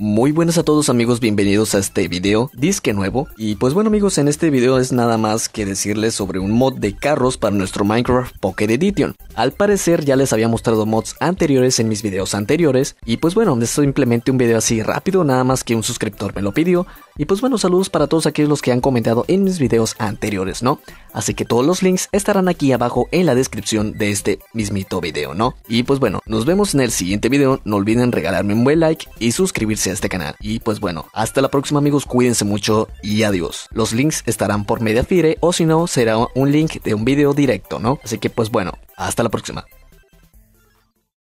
Muy buenas a todos amigos, bienvenidos a este video, disque nuevo. Y pues bueno amigos, en este video es nada más que decirles sobre un mod de carros para nuestro Minecraft Pocket Edition. Al parecer ya les había mostrado mods anteriores en mis videos anteriores. Y pues bueno, es simplemente un video así rápido, nada más que un suscriptor me lo pidió. Y pues bueno, saludos para todos aquellos que han comentado en mis videos anteriores, ¿no? Así que todos los links estarán aquí abajo en la descripción de este mismito video, ¿no? Y pues bueno, nos vemos en el siguiente video. No olviden regalarme un buen like y suscribirse a este canal. Y pues bueno, hasta la próxima amigos, cuídense mucho y adiós. Los links estarán por Mediafire o si no, será un link de un video directo, ¿no? Así que pues bueno, hasta la próxima.